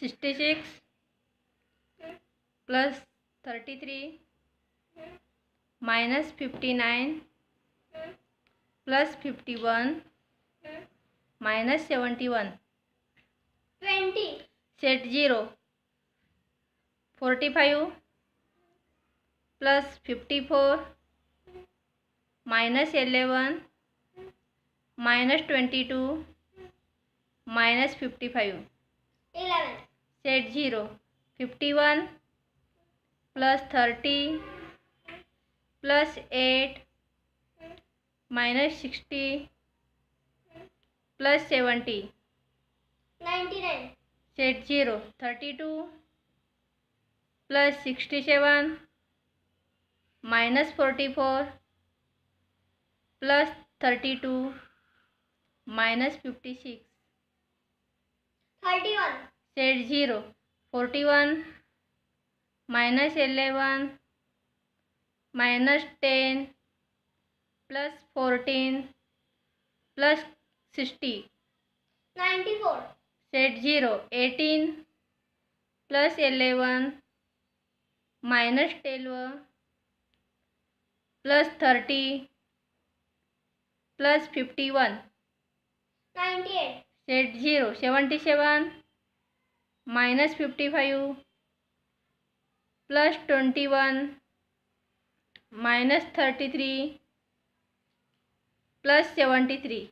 sixty six plus thirty three minus fifty nine plus fifty one minus seventy one twenty set zero forty five plus fifty four minus eleven minus twenty two minus fifty five eleven eight zero fifty one plus thirty plus eight minus sixty plus seventy ninety nine eight zero thirty two plus sixty seven minus forty four plus thirty two minus fifty six thirty one set zero forty one minus eleven minus ten plus fourteen plus sixty ninety four set zero eighteen plus eleven minus twelve plus thirty plus fifty one ninety eight set zero seventy seven minus fifty five plus twenty one minus thirty three plus seventy three